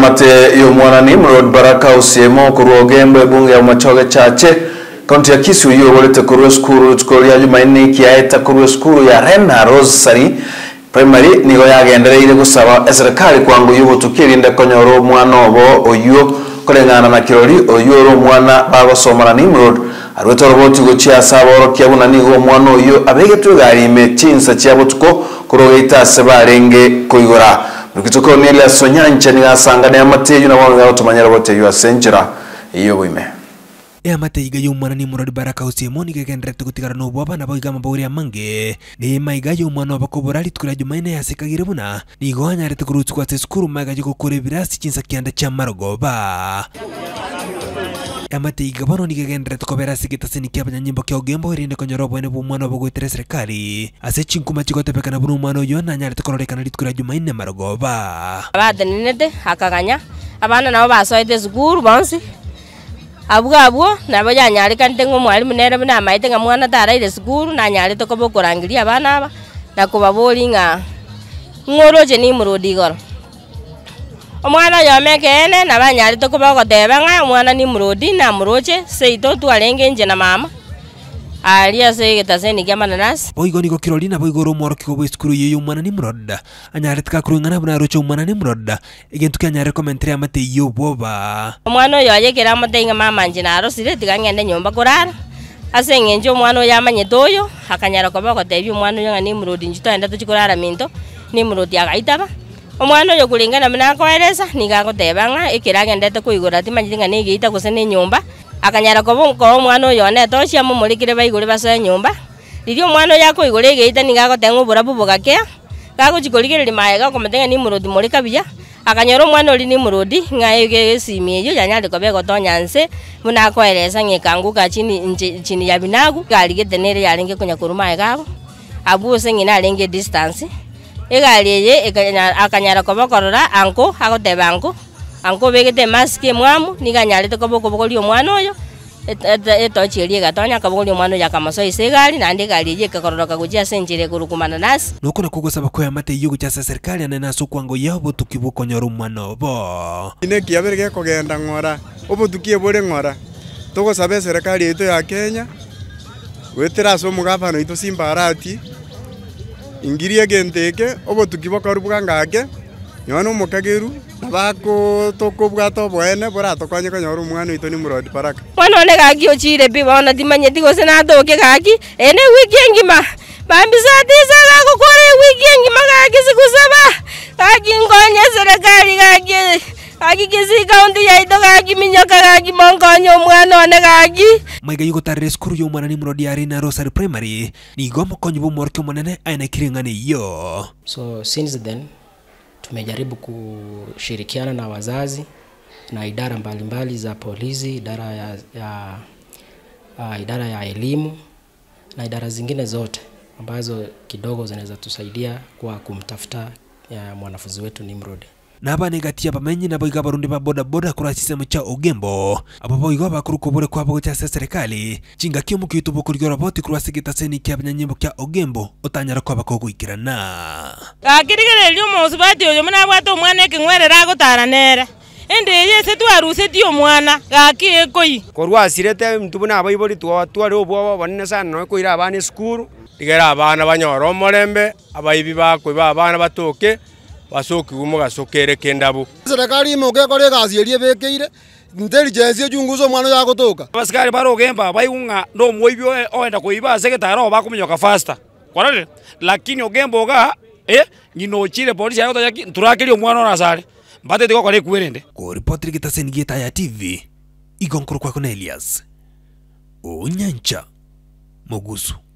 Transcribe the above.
mate yo mwana mrod baraka usiemo okuruogembo bunge ya umachoge chache kaunti ya kisu kisuyo golete kurwe skuru tukolia jumaine kiaeta kurwe skuru ya rena rose sari primary nigo yagendereire gusaba eserikali kwangu yugo tukirinde konyora mwana obo oywo koreng'ana na kirori oywo ore omwana bagosomana nimrod arwete oroboti gochia ase aborokia buna nigo mwana oyuo abegetwe egari ime chinsa chia botuko korogeita ase barenge koigora nukitoko nile sonya nche ni rukituka onile asonyancha nigasangana yamateyo manyara wote yu asenjira iyo wime boime eamateiga ni nimurori baraka usiemoni nubu waba na abana kama igama ya mange ni niimaiga yaumwana obakobora rituko ria jumaine yasekagire buna nigo anyarete korutsi kwase esukuru maiga jogokoreberasi chinsa kianda chia marogoba emate igavano nigegenderete kobera sigitasini kia banyanyimbo kia ugembo irinde konyora obwene bwa omwana obogwitire serikali ase chinkuma chigotebekana buna omwana oyo nanyarete kororekana rituko ria jumaine marogoba abadenenede akaganya abana nabo basoete esukuru bonsi abwo abwo nabo yanyarekanite ng'omwarimu nere buna amaete ng'a mwana taraire esukuru nanyarete koba okorangeria abana aba na kobaboria ng'a ng'oroche nimorodi igoro omwana yome keene nabanyarite kuba ogoteba ng'a omwana ni murodi na muroche seito twarenge inje na mama aria ase getaseni kia mananasi boigo nigo kirori nabo igoro omwaro kigo bwa esukuru yeye ni muroda anyarete kakorwa ng'a nabo naroche omwana ni muroda egento kianyare komentere amateiyo bwoba omwana oyo ayekere amatei ng'a mama nje narosire tiga ng'ende nyomba korara ase eng'encho omwana oyo amanyete oyo akanyara koba ogotebia omwana oyo ng'a ni murodi inche toenda tochi minto ni murodi agaitaba omwana oyo kulingana mnakoeresa nigagutebanga ikiragendete kuigura ti manyiringa nigiita guse ni nyumba akanyara korwo omwana uyu onete ucio amumurikire baigure bacoe nyumba riria omwana uyu akuigura igiita nigaguteng'ubura bubugakia gaguchikurigiriri maega okomotenya ni muruthi muri akanyora omwana uri ni muruthi ng'ayo gegesimi eyo yanyariko begotonya nse munakoeresa ng'ikanguka chini, chini ya binagu nere yarenge kunya kuruma egabo abuse ng'ina arenge distance egari eye akanyara kobokorora anko agoteba anko anko obegete mask emwamu niganyarete koba okobogoria omwana oyo etochi eri egatonya akabogoria omwana oyo akamosoisa egari naende egari eye ekakororoka gochia ase enchera egorokumana nase noko nako gosaba koe amate yogo chase serikali ane nase okwango ya obotuki bokonyora omwana obo ine ekiabere gekogenda ng'ora obotuki ebore ng'ora togosaba eserekari yaito ya kenya gwetera ase omogabana oito simbarati ingiri ingirie gintu iki ubu tukibokarubwa ngake na mukagiru nabako tukubwata obwene buratukonye konyora omwana oito ni murod paraka bono ne gaki ochire bi bono dimanyeti gose nathuke gaki ene wiki engima bambisatiisa gagokora ewiki engima gaki siku saba gaki nkonye serekari gaki gagigisi kaunti yaitå gagiminyaka gagimongoonya omwana one Maiga yuko tarere skuru ya omwana ni muno diari na rosary primary nigo mokonyi bomworokia omonene aina kireng'ane yo so since then tumejaribu kushirikiana na wazazi na idara mbalimbali mbali za polisi idara ya, ya uh, idara ya elimu na idara zingine zote ambazo kidogo zinaweza tusaidia kwa kumtafuta eh, mwanafunzi wetu Nimrod naba negatia bamenyi nabo iga barundi ba boda boda kura sisemu cha ogembo ababo iga bakuru kubure kwabo cha serikali chinga kyo mukitu bukuryora boti kura sigita seni kya banyanyimbo kya ogembo utanyara kwaba ko guikirana akirigererio ah, mosubati oyo muna bwata omwana ekingwerera agotaranera ende yese twarusetie omwana gaki ekoi korwasirete omuntu buna abaibori twari obwabo bonene sana noe koira abana esukuru rigera abana banyora omorembe abaibi ba abana batoke wacoki gumo gacukire kindabo serikali moke kore gaci iria bikire intelligence ejunguzo mwana ya kutoka gutuka abasikari barugemba baigunga no mwibi oenda kuiba segitaro bakumenyoka faster kwarare lakini ogemba oga eh chile polisi yago tayaki turakirio mwana orasare mbatete goko rikuirende kuripoti gitasenigita ya tv igonkuru kwa na elias unyancha Mogusu